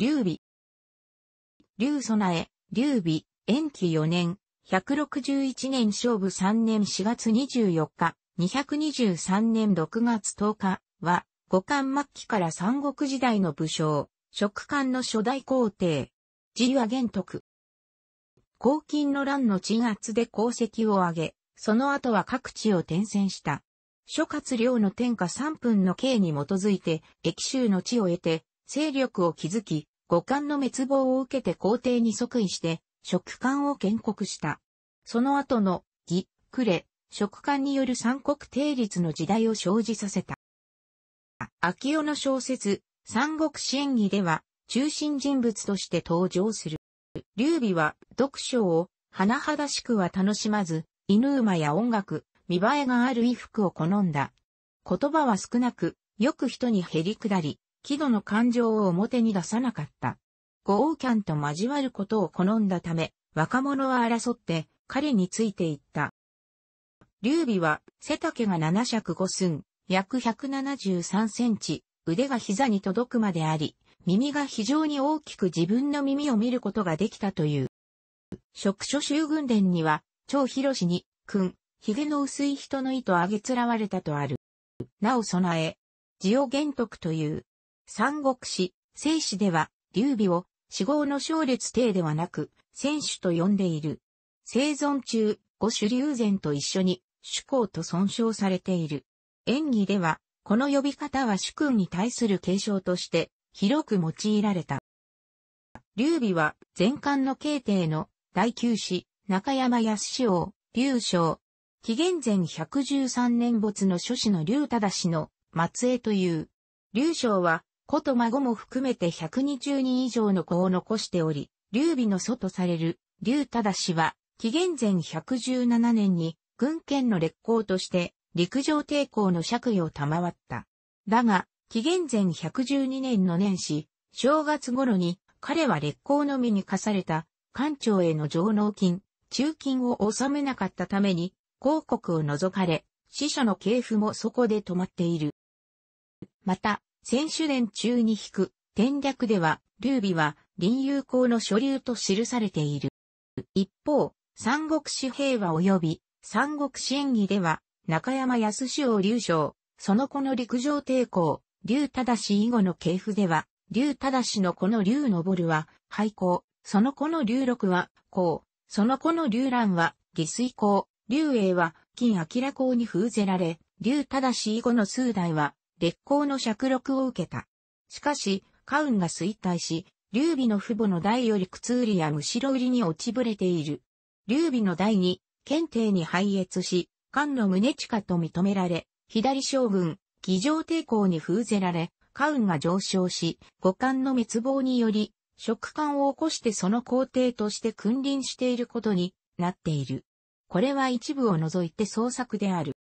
劉備。劉備え、劉備、延期4年、161年勝負3年4月24日、223年6月10日は、五冠末期から三国時代の武将、食官の初代皇帝。字は玄徳。黄金の乱の鎮圧で功績を挙げ、その後は各地を転戦した。諸葛亮の天下三分の刑に基づいて、駅州の地を得て、勢力を築き、五冠の滅亡を受けて皇帝に即位して、食官を建国した。その後の、義、呉、食官による三国定律の時代を生じさせた。秋代の小説、三国志演義では、中心人物として登場する。劉備は、読書を、甚だしくは楽しまず、犬馬や音楽、見栄えがある衣服を好んだ。言葉は少なく、よく人に減り下り、喜怒の感情を表に出さなかった。ゴ王ーキャンと交わることを好んだため、若者は争って彼についていった。劉備は背丈が七尺五寸、約173センチ、腕が膝に届くまであり、耳が非常に大きく自分の耳を見ることができたという。職所修軍伝には、長広に、君、髭の薄い人の意をあげつらわれたとある。なお備え、ジオ玄徳という三国志、聖史では、劉備を、死後の勝列帝ではなく、戦手と呼んでいる。生存中、五種竜禅と一緒に、主公と尊称されている。演技では、この呼び方は主君に対する継承として、広く用いられた。劉備は、前漢の慶帝の、第九子、中山康王、劉将。紀元前113年没の諸子の劉忠の、末裔という。劉将は、子と孫も含めて120人以上の子を残しており、劉備の祖とされる劉忠氏は、紀元前117年に軍権の劣行として陸上抵抗の借位を賜った。だが、紀元前112年の年始、正月頃に彼は劣行のみに課された官庁への上納金、中金を納めなかったために、広告を除かれ、死者の系譜もそこで止まっている。また、選手伝中に引く、典略では、劉備は、林友公の所流と記されている。一方、三国志平和及び、三国志演義では、中山康志劉将、その子の陸上抵抗、劉忠以後の系譜では、劉忠の子の劉昇は、廃校、その子の劉六は、公、その子の劉蘭は、下水公、劉英は、金明公に封ぜられ、劉忠以後の数代は、烈行の尺録を受けた。しかし、カウンが衰退し、劉備の父母の代より靴売りやむしろ売りに落ちぶれている。劉備の代に、検定に敗越し、ンの宗近と認められ、左将軍、騎乗抵抗に封ぜられ、カウンが上昇し、五冠の滅亡により、食官を起こしてその皇帝として君臨していることになっている。これは一部を除いて創作である。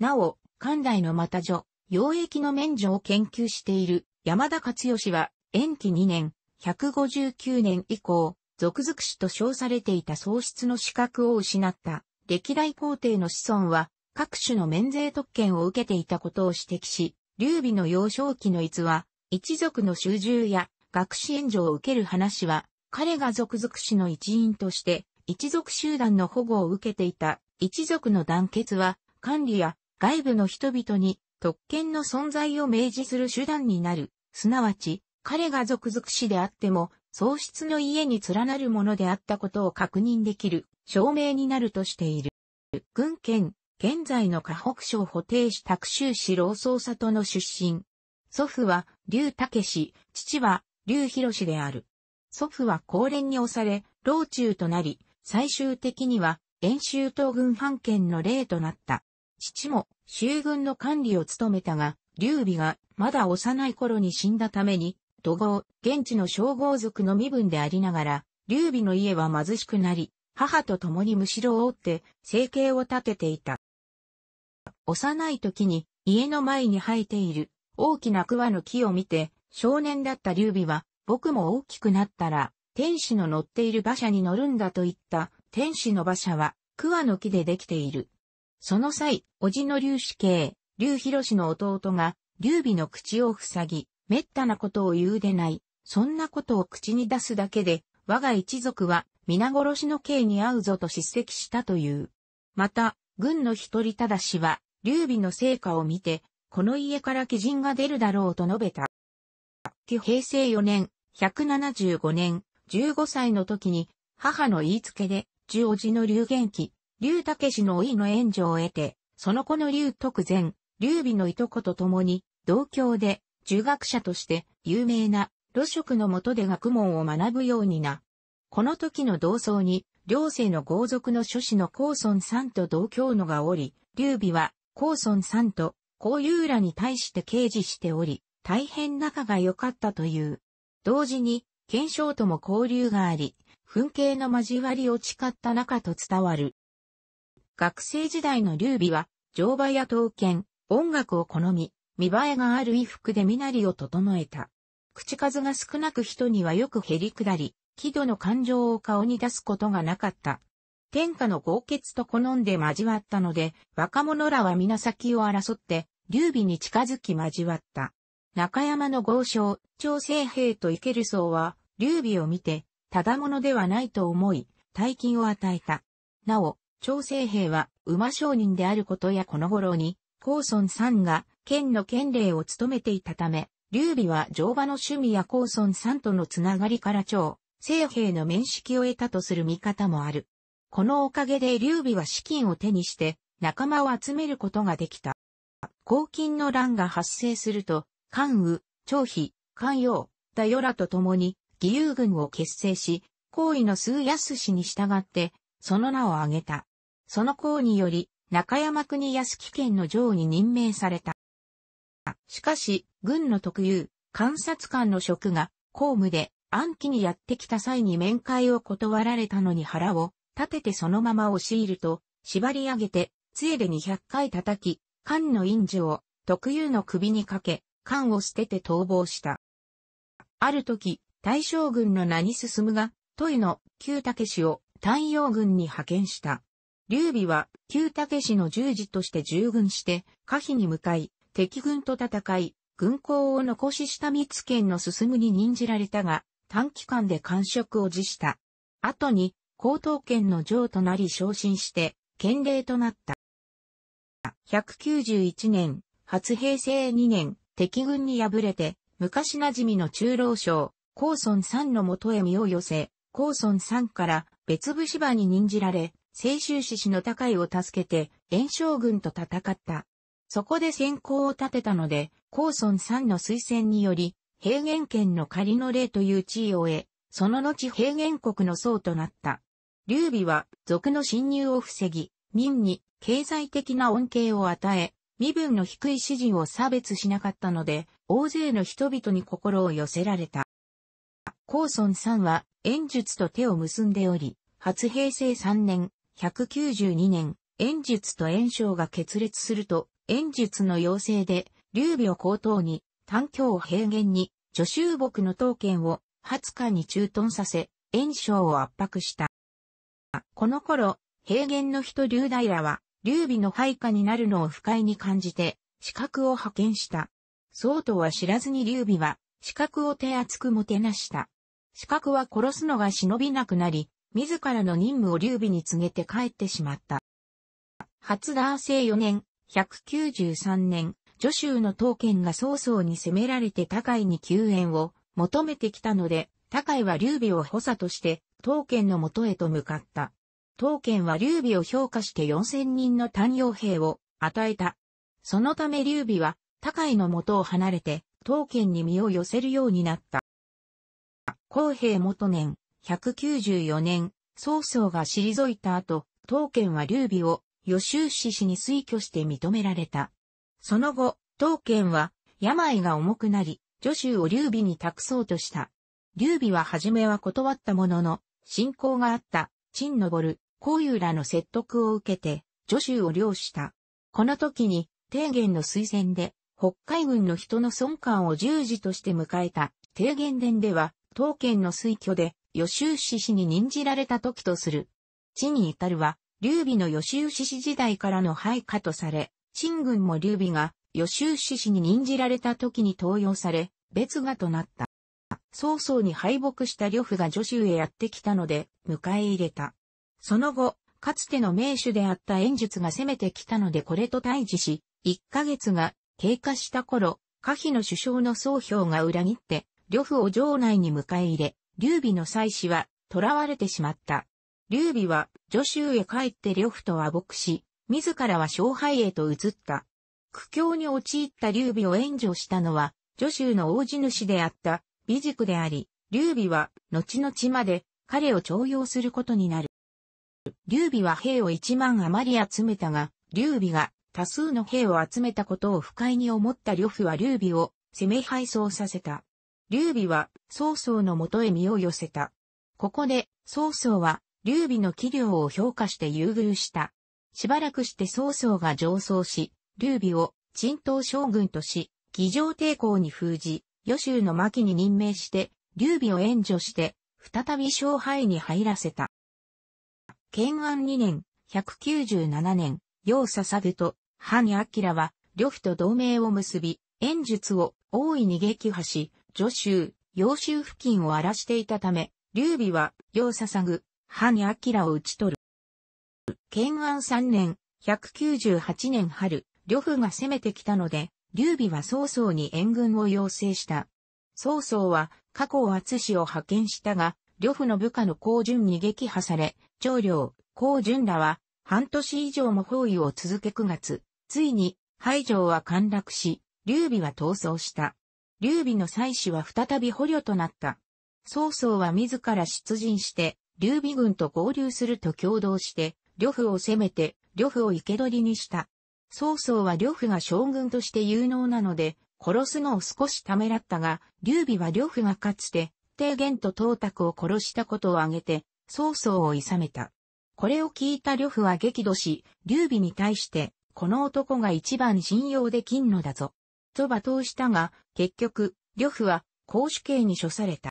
なお、関代のた女、溶液の免除を研究している山田勝義は、延期2年、159年以降、続々氏と称されていた喪失の資格を失った歴代皇帝の子孫は各種の免税特権を受けていたことを指摘し、劉備の幼少期の逸話、一族の集中や学士援助を受ける話は、彼が続々氏の一員として、一族集団の保護を受けていた一族の団結は、管理や外部の人々に特権の存在を明示する手段になる、すなわち、彼が属々死であっても、喪失の家に連なるものであったことを確認できる、証明になるとしている。軍権、現在の河北省保定市拓州市老僧里の出身。祖父は、劉武氏、父は、劉広氏である。祖父は高連に押され、老中となり、最終的には、遠州東軍藩権の例となった。父も衆軍の管理を務めたが、劉備がまだ幼い頃に死んだために、土豪、現地の称号族の身分でありながら、劉備の家は貧しくなり、母と共にむしろを追って生計を立てていた。幼い時に家の前に生えている大きな桑の木を見て少年だった劉備は僕も大きくなったら天使の乗っている馬車に乗るんだと言った天使の馬車は桑の木でできているその際、叔父の劉子系、劉博の弟が、劉備の口を塞ぎ、滅多なことを言うでない。そんなことを口に出すだけで、我が一族は皆殺しの刑に遭うぞと叱責したという。また、軍の一人ただしは、劉備の成果を見て、この家から鬼人が出るだろうと述べた。平成4年、175年、15歳の時に、母の言いつけで、十おじの劉元気、竜武の老いの援助を得て、その子の竜徳前、劉備のいとこと共に、同郷で、儒学者として有名な、露職の下で学問を学ぶようにな。この時の同窓に、両世の豪族の諸子の高孫さんと同郷のがおり、劉備は、高孫さんと、高遊らに対して掲示しており、大変仲が良かったという。同時に、賢章とも交流があり、噴景の交わりを誓った仲と伝わる。学生時代の劉備は、乗馬や刀剣、音楽を好み、見栄えがある衣服で身なりを整えた。口数が少なく人にはよく減り下り、喜怒の感情を顔に出すことがなかった。天下の豪傑と好んで交わったので、若者らは皆先を争って、劉備に近づき交わった。中山の豪商、長生兵とイケル僧は、劉備を見て、ただ者ではないと思い、大金を与えた。なお、朝鮮兵は馬商人であることやこの頃に、高村さんが県の県令を務めていたため、劉備は乗馬の趣味や高村さんとのつながりから朝、西兵の面識を得たとする見方もある。このおかげで劉備は資金を手にして仲間を集めることができた。黄金の乱が発生すると、関羽、張飛、関陽、だよらと共に義勇軍を結成し、行為の数安氏に従って、その名を挙げた。その功により、中山国安木県の上に任命された。しかし、軍の特有、監察官の職が、公務で、暗記にやってきた際に面会を断られたのに腹を立ててそのまま押し入ると、縛り上げて、杖で200回叩き、官の印字を特有の首にかけ、官を捨てて逃亡した。ある時、大将軍の名に進むが、トイの旧武氏を太陽軍に派遣した。劉備は、旧武氏の従事として従軍して、可否に向かい、敵軍と戦い、軍港を残し下三つ県の進むに任じられたが、短期間で官職を辞した。後に、高等県の城となり昇進して、県令となった。191年、初平成2年、敵軍に敗れて、昔馴染みの中老将、高村三の元へ身を寄せ、高村三から別部芝に任じられ、清州志士の高井を助けて、炎将軍と戦った。そこで先行を立てたので、高村山の推薦により、平原県の仮の霊という地位を得、その後平原国の僧となった。劉備は、俗の侵入を防ぎ、民に経済的な恩恵を与え、身分の低い詩人を差別しなかったので、大勢の人々に心を寄せられた。高村さんは、演術と手を結んでおり、初平成3年、192年、炎術と炎章が決裂すると、炎術の要請で、劉備を高等に、短教を平原に、助州牧の刀剣を、20日に駐屯させ、炎章を圧迫した。この頃、平原の人劉平は、劉備の配下になるのを不快に感じて、資格を派遣した。そうとは知らずに劉備は、資格を手厚くもてなした。資格は殺すのが忍びなくなり、自らの任務を劉備に告げて帰ってしまった。初男性4年、193年、助州の刀剣が曹操に攻められて高井に救援を求めてきたので、高井は劉備を補佐として、刀剣の元へと向かった。刀剣は劉備を評価して4000人の単陽兵を与えた。そのため劉備は、高井の元を離れて、刀剣に身を寄せるようになった。公平元年、194年、曹操が退いた後、当剣は劉備を予習志士に推挙して認められた。その後、当剣は病が重くなり、助手を劉備に託そうとした。劉備は初めは断ったものの、信仰があった、陳る、高友らの説得を受けて、助手を領した。この時に、提言の推薦で、北海軍の人の尊官を十字として迎えた、提言伝では、当剣の推挙で、吉牛氏に任じられた時とする。地に至るは、劉備の吉牛氏時代からの配下とされ、陳軍も劉備が吉牛氏に任じられた時に登用され、別画となった。早々に敗北した呂布が助州へやってきたので、迎え入れた。その後、かつての名手であった演術が攻めてきたのでこれと対峙し、1ヶ月が経過した頃、可否の首相の総評が裏切って、呂布を城内に迎え入れ、劉備の妻子は囚われてしまった。劉備は助州へ帰って呂布と和睦し、自らは勝敗へと移った。苦境に陥った劉備を援助したのは、助州の大地主であった美塾であり、劉備は後々まで彼を徴用することになる。劉備は兵を一万余り集めたが、劉備が多数の兵を集めたことを不快に思った呂布は劉備を攻め敗走させた。劉備は曹操のもとへ身を寄せた。ここで曹操は劉備の器量を評価して優遇した。しばらくして曹操が上奏し、劉備を陳東将軍とし、議場抵抗に封じ、予州の巻に任命して、劉備を援助して、再び勝敗に入らせた。建安2年、197年、要捧と、藩明は、呂布と同盟を結び、演術を大いに撃破し、徐州、揚州付近を荒らしていたため、劉備は、楊捧ぐ、藩明を討ち取る。建安3年、198年春、呂布が攻めてきたので、劉備は曹操に援軍を要請した。曹操は、加工厚氏を派遣したが、呂布の部下の高順に撃破され、長領、高順らは、半年以上も包囲を続け9月、ついに、廃城は陥落し、劉備は逃走した。劉備の妻子は再び捕虜となった。曹操は自ら出陣して、劉備軍と合流すると共同して、呂布を攻めて、呂布を生け捕りにした。曹操は呂布が将軍として有能なので、殺すのを少しためらったが、劉備は呂布がかつて、提言と董卓を殺したことを挙げて、曹操を諌めた。これを聞いた呂布は激怒し、劉備に対して、この男が一番信用できんのだぞ。と罵倒したが、結局、呂布は公主刑に処された。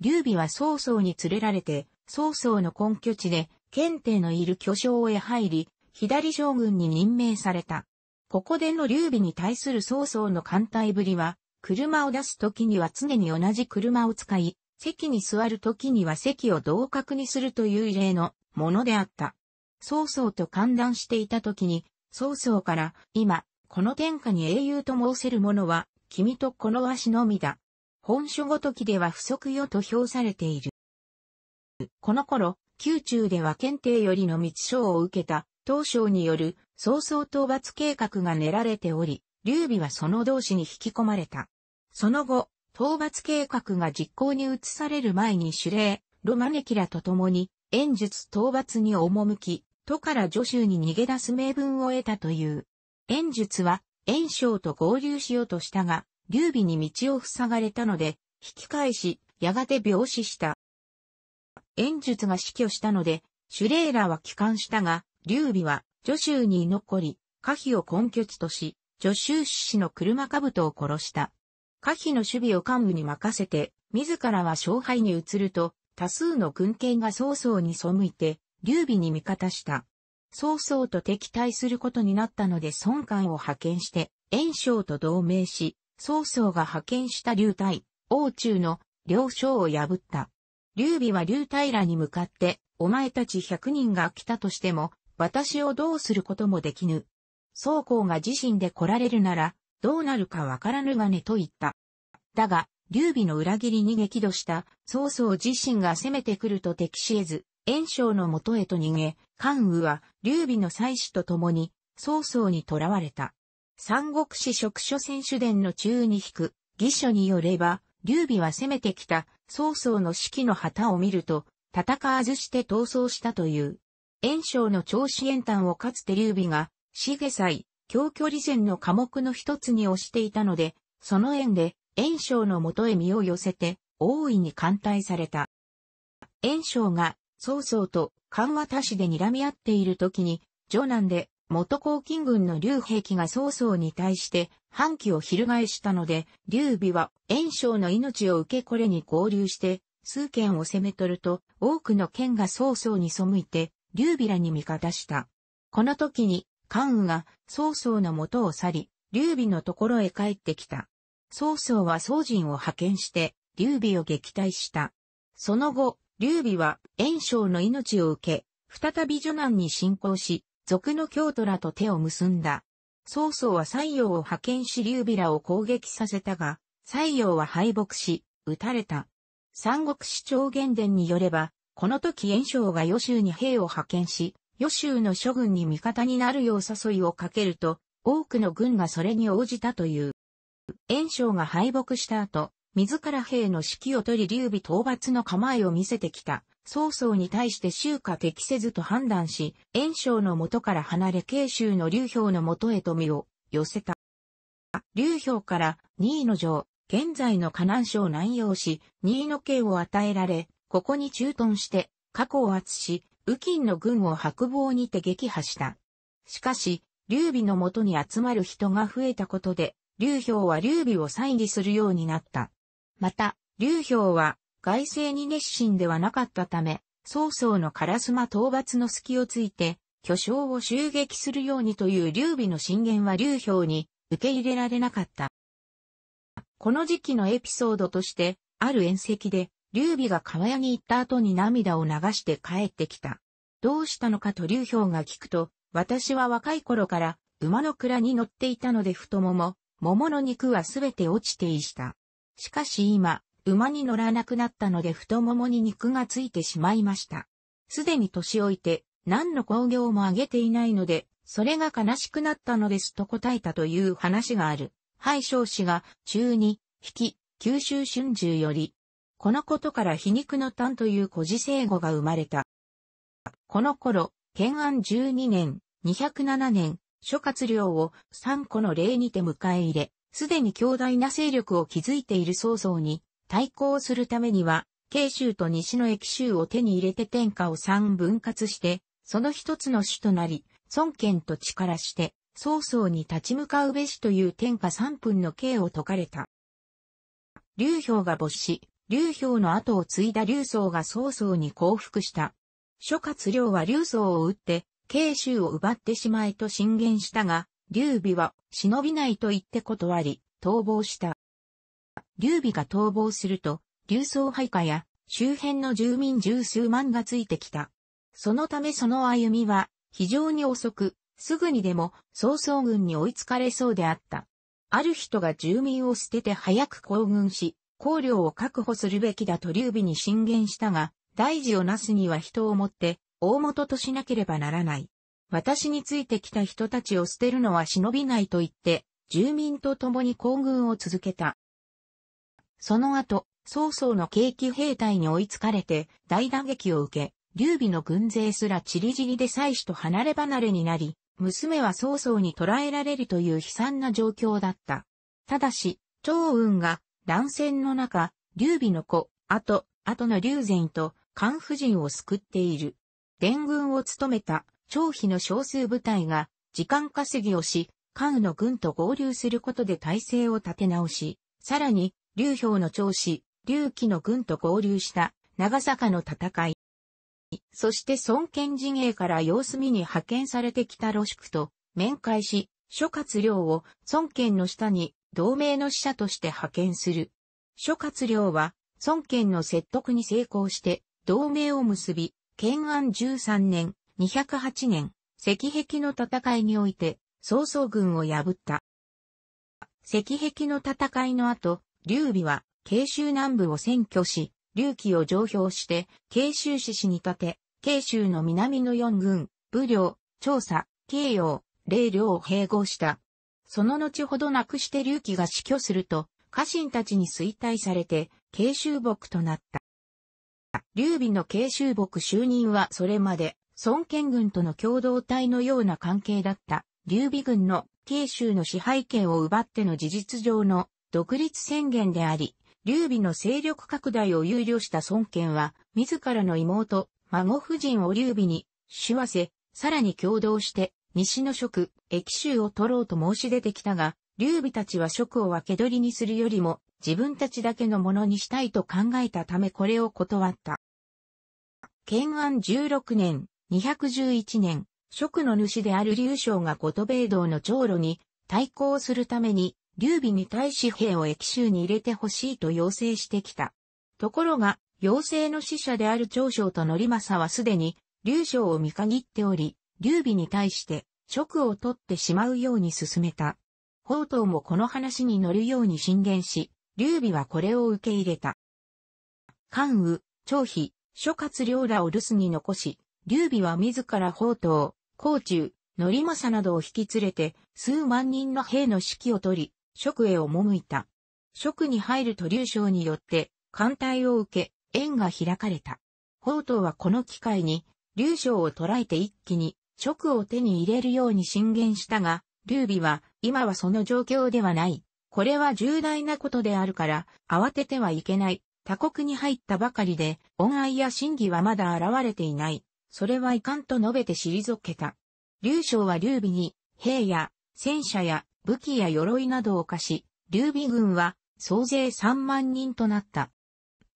劉備は曹操に連れられて、曹操の根拠地で、検定のいる巨匠へ入り、左将軍に任命された。ここでの劉備に対する曹操の艦隊ぶりは、車を出す時には常に同じ車を使い、席に座る時には席を同格にするという異例のものであった。曹操と歓談していた時に、曹操から、今、この天下に英雄と申せる者は、君とこのわしのみだ。本書ごときでは不足よと評されている。この頃、宮中では検定よりの密書を受けた、東省による、早々討伐計画が練られており、劉備はその同士に引き込まれた。その後、討伐計画が実行に移される前に主令、ロマネキラと共に、演術討伐に赴き、都から助州に逃げ出す名分を得たという。円術は、円章と合流しようとしたが、劉備に道を塞がれたので、引き返し、やがて病死した。円術が死去したので、シュレーラは帰還したが、劉備は、助州に居残り、可否を根拠地とし、助州士の車兜を殺した。可否の守備を幹部に任せて、自らは勝敗に移ると、多数の軍権が曹操に背いて、劉備に味方した。曹操と敵対することになったので孫官を派遣して、袁紹と同盟し、曹操が派遣した劉隊、王中の両将を破った。劉備は劉隊らに向かって、お前たち100人が来たとしても、私をどうすることもできぬ。曹公が自身で来られるなら、どうなるかわからぬがねと言った。だが、劉備の裏切りに激怒した曹操自身が攻めてくると敵視えず、袁紹の元へと逃げ、関羽は、劉備の祭祀と共に、曹操に囚われた。三国志職所選手伝の中に引く、義書によれば、劉備は攻めてきた曹操の指揮の旗を見ると、戦わずして逃走したという。炎章の長子炎丹をかつて劉備が、しげ祭、強距離戦の科目の一つに推していたので、その縁で、炎章の元へ身を寄せて、大いに艦隊された。炎章が、曹操と関和多市で睨み合っている時に、城男で元黄金軍の劉兵器が曹操に対して反旗を翻したので、劉備は炎紹の命を受けこれに合流して、数県を攻め取ると、多くの県が曹操に背いて、劉備らに味方した。この時に、関羽が曹操の元を去り、劉備のところへ帰ってきた。曹操は曹仁を派遣して、劉備を撃退した。その後、劉備は袁紹の命を受け、再び女南に侵攻し、俗の京都らと手を結んだ。曹操は西洋を派遣し劉備らを攻撃させたが、西洋は敗北し、撃たれた。三国志長原伝によれば、この時袁紹が余州に兵を派遣し、余州の諸軍に味方になるよう誘いをかけると、多くの軍がそれに応じたという。袁紹が敗北した後、自ら兵の指揮を取り劉備討伐の構えを見せてきた。曹操に対して周華適せずと判断し、炎章の元から離れ慶州の劉氷の元へ富を寄せた。劉氷から二位の城、現在の河南省南陽市、二位の刑を与えられ、ここに駐屯して、過去を圧し、右近の軍を白棒にて撃破した。しかし、劉備の元に集まる人が増えたことで、劉氷は劉備を再疑するようになった。また、劉氷は外政に熱心ではなかったため、曹操の烏マ討伐の隙をついて、巨匠を襲撃するようにという劉備の進言は劉氷に受け入れられなかった。この時期のエピソードとして、ある宴席で、劉備が川屋に行った後に涙を流して帰ってきた。どうしたのかと劉氷が聞くと、私は若い頃から馬の蔵に乗っていたので太もも、桃の肉はすべて落ちていした。しかし今、馬に乗らなくなったので太ももに肉がついてしまいました。すでに年老いて、何の工業もあげていないので、それが悲しくなったのですと答えたという話がある。敗将氏が、中に、引き、九州春秋より、このことから皮肉の端という古事聖語が生まれた。この頃、建安12年、207年、諸葛亮を三個の礼にて迎え入れ、すでに強大な勢力を築いている曹操に対抗するためには、慶州と西の駅州を手に入れて天下を三分割して、その一つの主となり、孫権と力して、曹操に立ち向かうべしという天下三分の刑を解かれた。劉氷が没し、劉氷の後を継いだ劉宗が曹操に降伏した。諸葛亮は劉宗を撃って、慶州を奪ってしまえと進言したが、劉備は忍びないと言って断り、逃亡した。劉備が逃亡すると、劉宗配下や周辺の住民十数万がついてきた。そのためその歩みは非常に遅く、すぐにでも曹操軍に追いつかれそうであった。ある人が住民を捨てて早く行軍し、公領を確保するべきだと劉備に進言したが、大事をなすには人をもって、大元としなければならない。私についてきた人たちを捨てるのは忍びないと言って、住民と共に行軍を続けた。その後、曹操の景気兵隊に追いつかれて、大打撃を受け、劉備の軍勢すら散り散りで妻子と離れ離れになり、娘は曹操に捕らえられるという悲惨な状況だった。ただし、趙雲が乱戦の中、劉備の子、後、後の劉禅と、漢夫人を救っている。伝軍を務めた張飛の少数部隊が時間稼ぎをし、関羽の軍と合流することで体制を立て直し、さらに、劉氷の長子、劉貴の軍と合流した長坂の戦い。そして孫権陣営から様子見に派遣されてきた露宿と面会し、諸葛亮を孫権の下に同盟の使者として派遣する。諸葛亮は孫権の説得に成功して同盟を結び、建安13年208年、石壁の戦いにおいて、曹操軍を破った。石壁の戦いの後、劉備は、慶州南部を占拠し、劉備を上表して、慶州市市に立て、慶州の南の四軍、武領、調査、慶陽、霊領を併合した。その後ほどなくして劉備が死去すると、家臣たちに衰退されて、慶州牧となった。劉備の慶州牧就任はそれまで、孫権軍との共同体のような関係だった劉備軍の慶州の支配権を奪っての事実上の独立宣言であり、劉備の勢力拡大を憂慮した孫権は、自らの妹、孫夫人を劉備に、しわせ、さらに共同して、西の職、駅州を取ろうと申し出てきたが、劉備たちは職を分け取りにするよりも、自分たちだけのものにしたいと考えたためこれを断った。建安16年、211年、職の主である劉将がこと米道の長路に対抗するために、劉備に対し兵を駅州に入れてほしいと要請してきた。ところが、要請の使者である長将と則政はすでに、劉将を見限っており、劉備に対して、職を取ってしまうように進めた。宝刀もこの話に乗るように進言し、劉備はこれを受け入れた。関羽、張飛、諸葛亮らを留守に残し、劉備は自ら宝刀、甲冑、乗政などを引き連れて、数万人の兵の指揮を取り、職へ赴いた。職に入ると劉将によって、艦隊を受け、縁が開かれた。宝刀はこの機会に、劉将を捕らえて一気に、職を手に入れるように進言したが、劉備は、今はその状況ではない。これは重大なことであるから、慌ててはいけない。他国に入ったばかりで、恩愛や真偽はまだ現れていない。それはいかんと述べて退けた。劉将は劉備に、兵や、戦車や、武器や鎧などを貸し、劉備軍は、総勢3万人となった。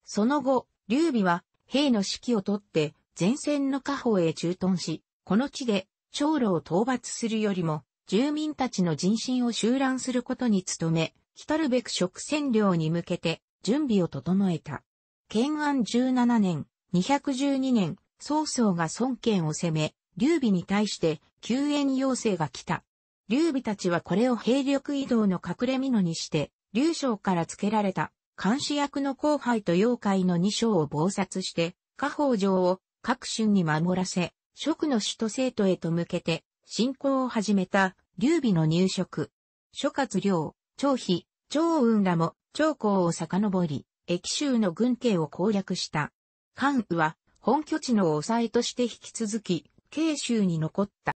その後、劉備は、兵の指揮をとって、前線の下方へ駐屯し、この地で、長老を討伐するよりも、住民たちの人心を集乱することに努め、来るべく食占領に向けて、準備を整えた。建安17年、212年、曹操が孫権を攻め、劉備に対して救援要請が来た。劉備たちはこれを兵力移動の隠れ蓑にして、劉将から付けられた監視役の後輩と妖怪の二将を謀殺して、下方城を各春に守らせ、職の首都生徒へと向けて、進行を始めた劉備の入植。諸葛亮、張飛、張雲らも長江を遡り、駅州の軍系を攻略した。関羽は本拠地の抑えとして引き続き、慶州に残った。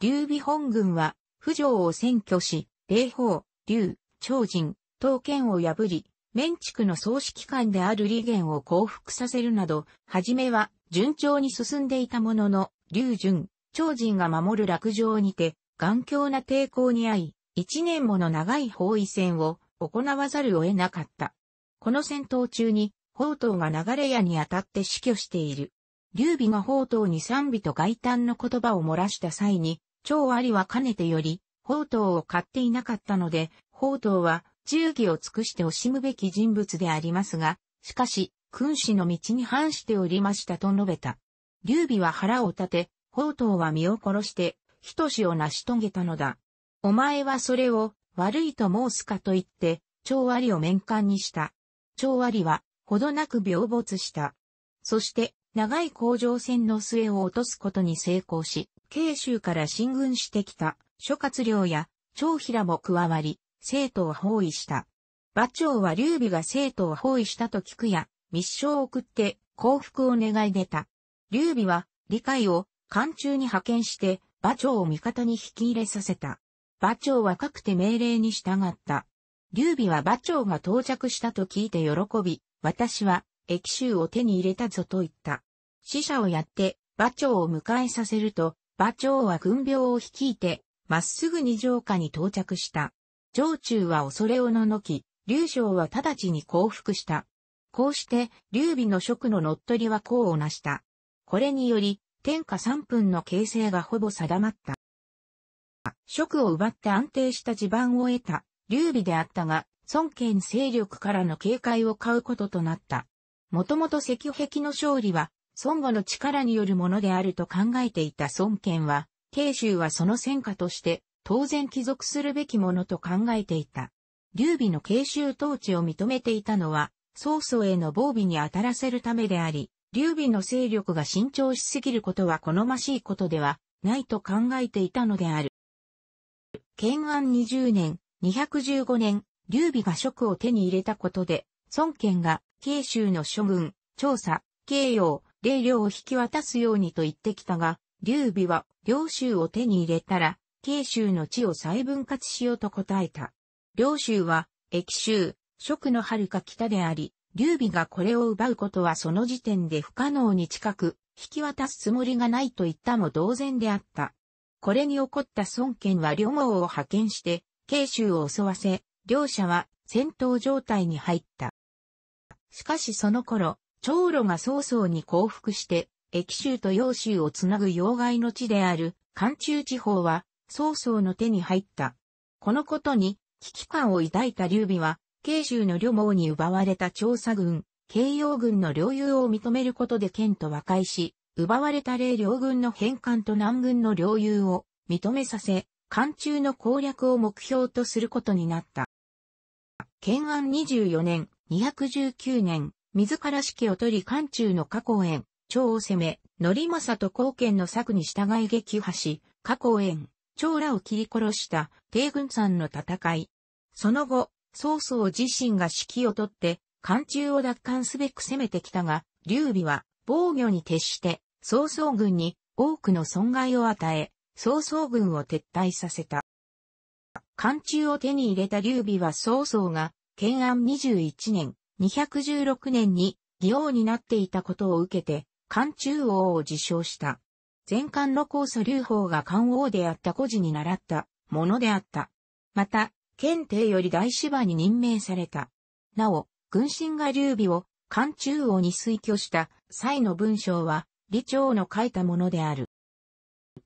劉備本軍は、不条を占拠し、霊峰、劉、長人、刀剣を破り、面畜の総指揮官である李元を降伏させるなど、はじめは順調に進んでいたものの、劉順、長人が守る落城にて、頑強な抵抗に遭い、一年もの長い包囲戦を行わざるを得なかった。この戦闘中に、宝刀が流れ屋にあたって死去している。劉備が宝刀に賛美と外端の言葉を漏らした際に、長ありはかねてより、宝刀を買っていなかったので、宝刀は忠義を尽くして惜しむべき人物でありますが、しかし、君子の道に反しておりましたと述べた。劉備は腹を立て、宝刀は身を殺して、人志を成し遂げたのだ。お前はそれを悪いと申すかと言って、長ありを面官にした。長ありはほどなく病没した。そして、長い甲状腺の末を落とすことに成功し、慶州から進軍してきた諸葛亮や長平も加わり、生徒を包囲した。馬長は劉備が生徒を包囲したと聞くや、密書を送って降伏を願い出た。劉備は理解を艦中に派遣して馬長を味方に引き入れさせた。馬長は各手命令に従った。劉備は馬長が到着したと聞いて喜び、私は、液臭を手に入れたぞと言った。死者をやって、馬長を迎えさせると、馬長は軍病を率いて、まっすぐに城下に到着した。城中は恐れをののき、劉将は直ちに降伏した。こうして、劉備の職の乗っ取りは功を成した。これにより、天下三分の形勢がほぼ定まった。職を奪って安定した地盤を得た、劉備であったが、孫権勢力からの警戒を買うこととなった。もともと石壁の勝利は、孫悟の力によるものであると考えていた孫権は、慶州はその戦果として、当然帰属するべきものと考えていた。劉備の慶州統治を認めていたのは、曹操への防備に当たらせるためであり、劉備の勢力が伸長しすぎることは好ましいことではないと考えていたのである。建安20年、215年、劉備が職を手に入れたことで、孫権が、慶州の諸軍、調査、慶陽、霊領を引き渡すようにと言ってきたが、劉備は、領州を手に入れたら、慶州の地を再分割しようと答えた。領州は、益州、職の遥か北であり、劉備がこれを奪うことはその時点で不可能に近く、引き渡すつもりがないと言ったも同然であった。これに怒った孫権は両毛を派遣して、慶州を襲わせ、両者は戦闘状態に入った。しかしその頃、長路が曹操に降伏して、駅州と揚州をつなぐ要害の地である関中地方は曹操の手に入った。このことに危機感を抱いた劉備は、慶州の旅網に奪われた調査軍、慶陽軍の領有を認めることで県と和解し、奪われた霊領軍の返還と南軍の領有を認めさせ、艦中の攻略を目標とすることになった。建安24年、219年、自ら指揮を取り艦中の加工園、長を攻め、則政と貢献の策に従い撃破し、加工園、長らを切り殺した帝軍山の戦い。その後、曹操自身が指揮を取って、艦中を奪還すべく攻めてきたが、劉備は防御に徹して、曹操軍に多くの損害を与え、曹操軍を撤退させた。漢中を手に入れた劉備は曹操が、建安21年、216年に、義王になっていたことを受けて、漢中王を自称した。前漢の高祖劉邦が漢王であった故事に習ったものであった。また、県帝より大芝に任命された。なお、軍神が劉備を漢中王に推挙した際の文章は、李長の書いたものである。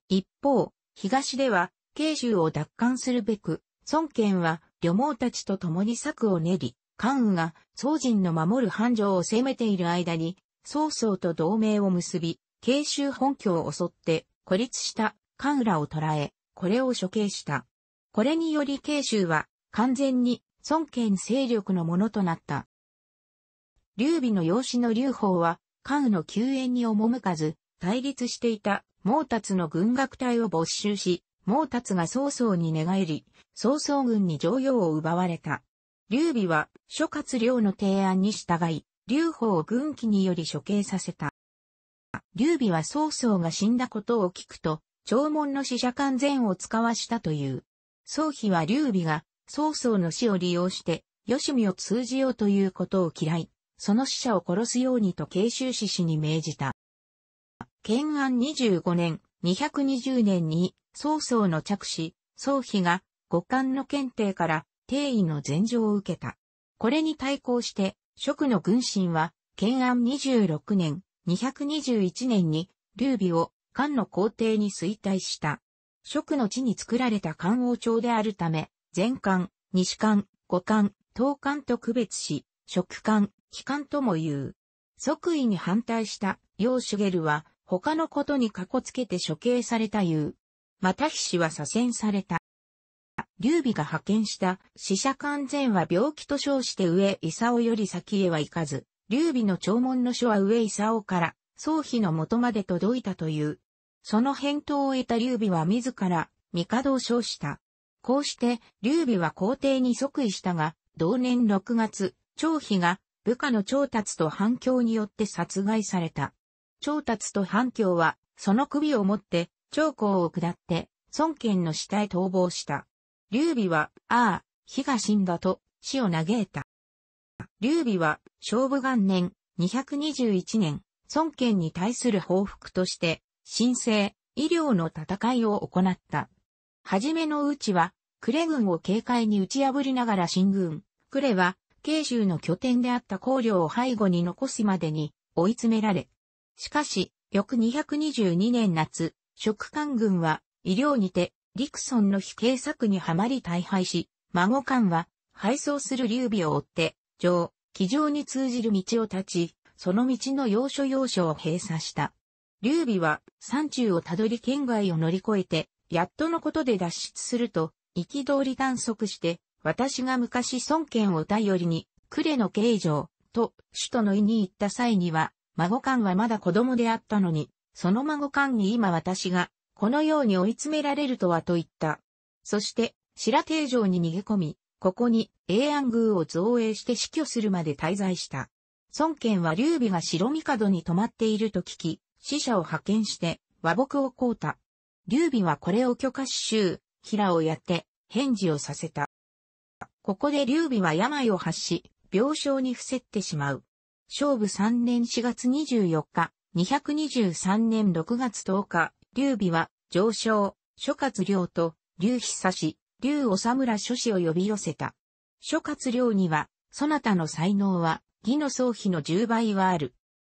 一方、東では、慶州を奪還するべく、孫権は、旅毛たちと共に策を練り、関羽が、宋人の守る繁盛を攻めている間に、曹操と同盟を結び、慶州本拠を襲って、孤立した関らを捕らえ、これを処刑した。これにより慶州は、完全に、孫権勢力のものとなった。劉備の養子の劉邦は、関羽の救援に赴かず、対立していた毛達の軍楽隊を没収し、毛達が曹操に寝返り、曹操軍に乗用を奪われた。劉備は諸葛亮の提案に従い、劉邦を軍機により処刑させた。劉備は曹操が死んだことを聞くと、弔問の使者完全を使わしたという。曹丕は劉備が曹操の死を利用して、吉見を通じようということを嫌い、その死者を殺すようにと慶州志士に命じた。建安25年、220年に、曹操の着手、曹丕が、五冠の検定から、定位の禅譲を受けた。これに対抗して、蜀の軍神は、建安26年、221年に、劉備を、漢の皇帝に衰退した。蜀の地に作られた漢王朝であるため、前漢、西漢、五漢、東漢と区別し、蜀漢、帰漢とも言う。即位に反対した、楊茂は、他のことにかこつけて処刑されたいう。また氏は左遷された。劉備が派遣した死者完全は病気と称して上勲より先へは行かず、劉備の弔問の書は上勲から宗妃の元まで届いたという。その返答を得た劉備は自ら帝を称した。こうして、劉備は皇帝に即位したが、同年6月、張飛が部下の調達と反響によって殺害された。長達と反響は、その首を持って、長江を下って、孫権の下へ逃亡した。劉備は、ああ、火が死んだと、死を嘆いた。劉備は、勝負元年、221年、孫権に対する報復として、神聖、医療の戦いを行った。はじめのうちは、呉軍を軽快に打ち破りながら進軍。呉は、慶州の拠点であった高領を背後に残すまでに追い詰められ、しかし、翌222年夏、食官軍は、医療にて、陸村クソンの非警策にはまり大敗し、孫官は、敗走する劉備を追って、上、騎乗に通じる道を立ち、その道の要所要所を閉鎖した。劉備は、山中をたどり県外を乗り越えて、やっとのことで脱出すると、行き通り探足して、私が昔孫権を頼りに、呉の刑場と首都の意に行った際には、孫間はまだ子供であったのに、その孫間に今私が、このように追い詰められるとはと言った。そして、白定城に逃げ込み、ここに永安宮を造営して死去するまで滞在した。孫権は劉備が白帝に泊まっていると聞き、死者を派遣して和睦をこうた。劉備はこれを許可し衆、平をやって返事をさせた。ここで劉備は病を発し、病床に伏せってしまう。勝負3年4月24日、223年6月10日、劉備は、上昇、諸葛亮と、劉久氏、劉長村諸氏を呼び寄せた。諸葛亮には、そなたの才能は、義の総費の10倍はある。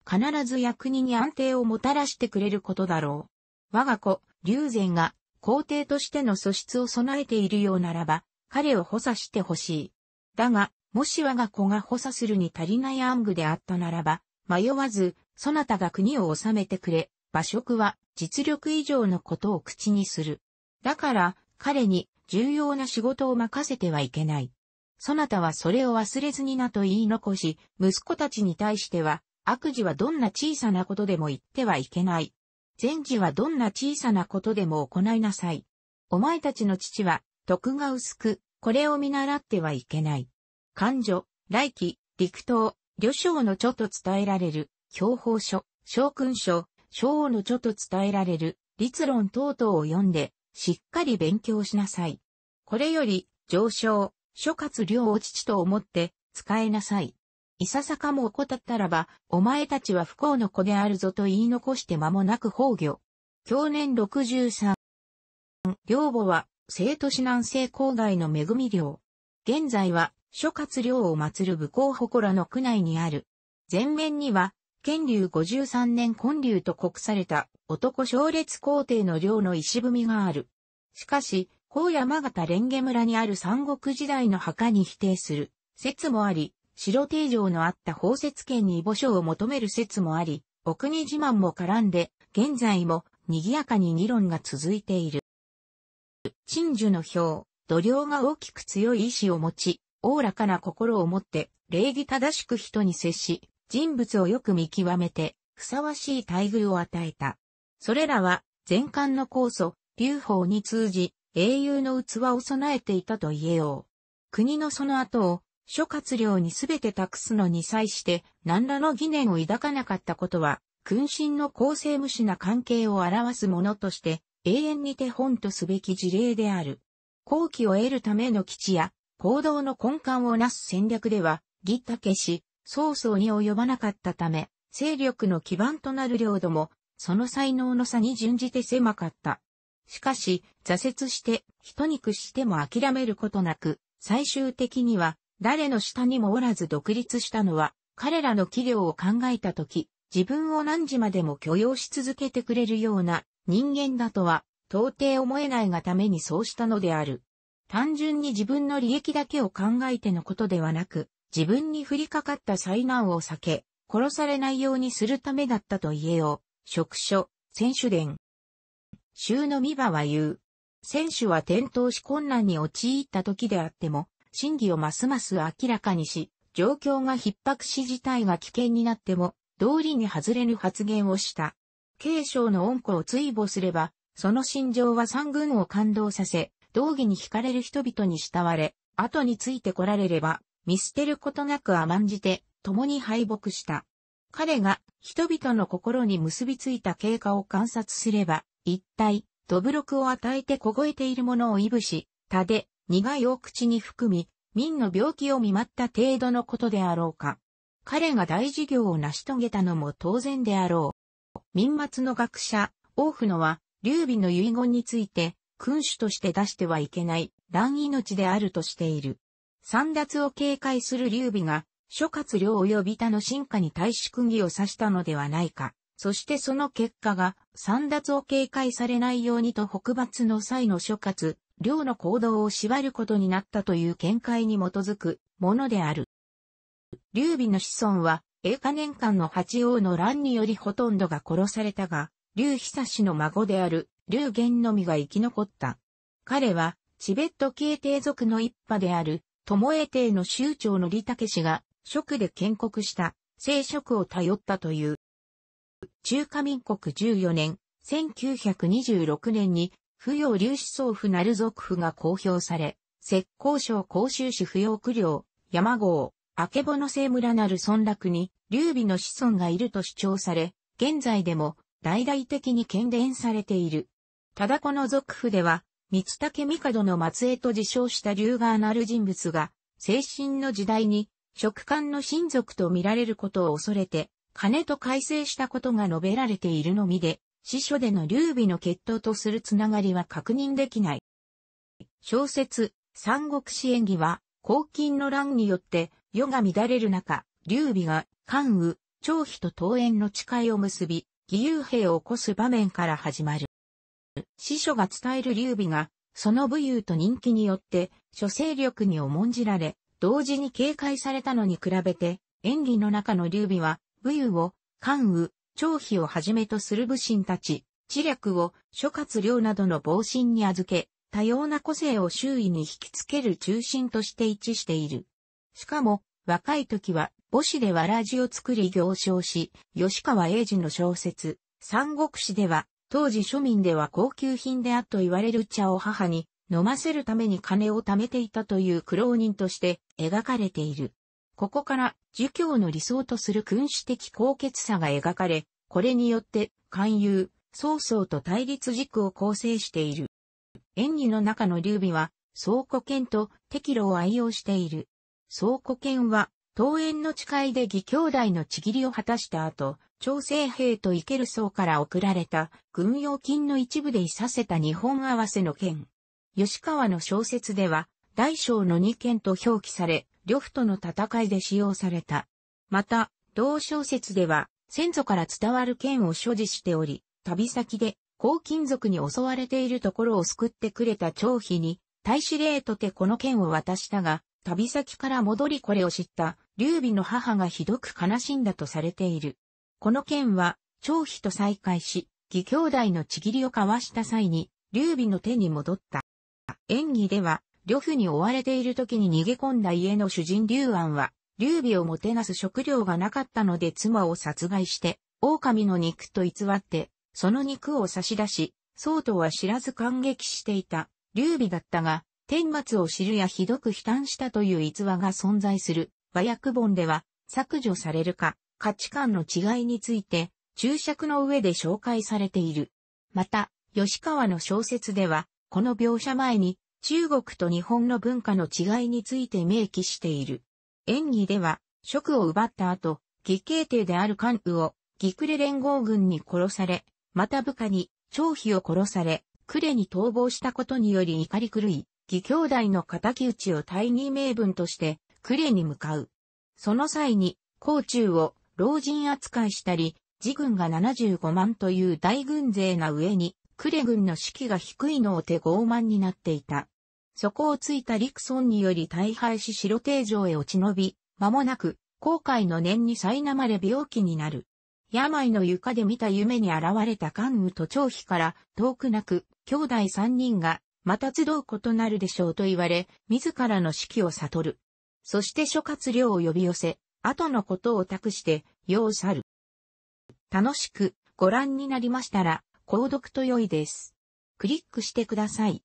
必ず役人に安定をもたらしてくれることだろう。我が子、劉禅が、皇帝としての素質を備えているようならば、彼を補佐してほしい。だが、もし我が子が補佐するに足りない暗具であったならば、迷わず、そなたが国を治めてくれ、馬食は実力以上のことを口にする。だから、彼に重要な仕事を任せてはいけない。そなたはそれを忘れずになと言い残し、息子たちに対しては、悪事はどんな小さなことでも言ってはいけない。善事はどんな小さなことでも行いなさい。お前たちの父は、徳が薄く、これを見習ってはいけない。漢女、来期、陸東、旅将の著と伝えられる、教法書、将勲書、将王の著と伝えられる、立論等々を読んで、しっかり勉強しなさい。これより、上昇、諸葛亮を父と思って、使えなさい。いささかも怠ったらば、お前たちは不幸の子であるぞと言い残して間もなく崩御。去年63。両母は、生都市南西郊外の恵み寮。現在は、諸葛亮を祀る武功祠の区内にある。前面には、建立53年建立と国された男小列皇帝の領の石踏みがある。しかし、高山形蓮華村にある三国時代の墓に否定する説もあり、白定城のあった宝石圏に墓所を求める説もあり、お国自慢も絡んで、現在も賑やかに議論が続いている。陳樹の表、土量が大きく強い意志を持ち、おおらかな心を持って、礼儀正しく人に接し、人物をよく見極めて、ふさわしい待遇を与えた。それらは、前漢の酵素、流法に通じ、英雄の器を備えていたと言えよう。国のその後を、諸葛亮にすべて託すのに際して、何らの疑念を抱かなかったことは、君臣の公正無視な関係を表すものとして、永遠に手本とすべき事例である。後期を得るための基地や、行動の根幹をなす戦略では、タケ氏、曹操に及ばなかったため、勢力の基盤となる領土も、その才能の差に準じて狭かった。しかし、挫折して、に肉しても諦めることなく、最終的には、誰の下にもおらず独立したのは、彼らの器量を考えたとき、自分を何時までも許容し続けてくれるような人間だとは、到底思えないがためにそうしたのである。単純に自分の利益だけを考えてのことではなく、自分に降りかかった災難を避け、殺されないようにするためだったと言えよう。職所、選手伝。州の見場は言う。選手は転倒し困難に陥った時であっても、真偽をますます明らかにし、状況が逼迫し事態が危険になっても、道理に外れぬ発言をした。軽症の恩子を追慕すれば、その心情は三軍を感動させ、道義に惹かれる人々に慕われ、後について来られれば、見捨てることなく甘んじて、共に敗北した。彼が人々の心に結びついた経過を観察すれば、一体、どぶろくを与えて凍えているものをいぶし、たで、苦いお口に含み、民の病気を見舞った程度のことであろうか。彼が大事業を成し遂げたのも当然であろう。民末の学者、王府のは、劉備の遺言について、君主として出してはいけない乱命であるとしている。三奪を警戒する劉備が、諸葛亮及び他の進化に対し釘を刺したのではないか。そしてその結果が、三奪を警戒されないようにと北伐の際の諸葛、亮の行動を縛ることになったという見解に基づくものである。劉備の子孫は、英華年間の八王の乱によりほとんどが殺されたが、劉久氏の孫である劉言のみが生き残った。彼は、チベット系帝族の一派である、巴帝の州長のた武氏が、職で建国した、聖職を頼ったという。中華民国14年、1926年に、扶養劉子宗府なる族府が公表され、浙江省甲州市扶養区領、山郷、明の聖村なる村落に、劉備の子孫がいると主張され、現在でも、大々的に喧伝されている。忠子の族譜では、三竹帝の末裔と自称した竜がなる人物が、精神の時代に、食官の親族と見られることを恐れて、金と改正したことが述べられているのみで、司書での劉備の決闘とするつながりは確認できない。小説、三国志演義は、黄金の乱によって、世が乱れる中、劉備が、関羽、張飛と桃園の誓いを結び、義勇兵を起こす場面から始まる。司書が伝える劉備が、その武勇と人気によって、諸勢力に重んじられ、同時に警戒されたのに比べて、演技の中の劉備は、武勇を、関羽、張飛をはじめとする武神たち、知略を諸葛亮などの防神に預け、多様な個性を周囲に引きつける中心として一致している。しかも、若い時は、母子でわらじを作り行商し、吉川英治の小説、三国志では、当時庶民では高級品であと言われる茶を母に飲ませるために金を貯めていたという苦労人として描かれている。ここから、儒教の理想とする君主的高潔さが描かれ、これによって、勧誘、曹操と対立軸を構成している。演技の中の劉備は、倉庫剣と適路を愛用している。倉庫剣は、桃園の誓いで義兄弟のちぎりを果たした後、朝鮮兵とイケル層から送られた軍用金の一部でいさせた日本合わせの件。吉川の小説では、大小の二件と表記され、呂布との戦いで使用された。また、同小説では、先祖から伝わる剣を所持しており、旅先で、黄金属に襲われているところを救ってくれた張飛に、大使令とてこの剣を渡したが、旅先から戻りこれを知った、劉備の母がひどく悲しんだとされている。この件は、張飛と再会し、義兄弟のちぎりを交わした際に、劉備の手に戻った。演技では、呂布に追われている時に逃げ込んだ家の主人劉安は、劉備をもてなす食料がなかったので妻を殺害して、狼の肉と偽って、その肉を差し出し、宋とは知らず感激していた、劉備だったが、天末を知るやひどく悲嘆したという逸話が存在する、和訳本では、削除されるか、価値観の違いについて注釈の上で紹介されている。また、吉川の小説では、この描写前に中国と日本の文化の違いについて明記している。演技では、職を奪った後、義兄弟である関羽を、義呉連合軍に殺され、また部下に、張飛を殺され、呉に逃亡したことにより怒り狂い、義兄弟の敵討ちを大義名分として、呉に向かう。その際に、甲中を老人扱いしたり、自軍が75万という大軍勢な上に、クレ軍の士気が低いのを手傲慢になっていた。そこをついた陸村により大敗し白定城へ落ち延び、間もなく、後悔の念に苛まれ病気になる。病の床で見た夢に現れた関羽と張飛から遠くなく、兄弟三人が、また集うことなるでしょうと言われ、自らの士気を悟る。そして諸葛亮を呼び寄せ、後のことを託して、よう去る。楽しくご覧になりましたら、購読と良いです。クリックしてください。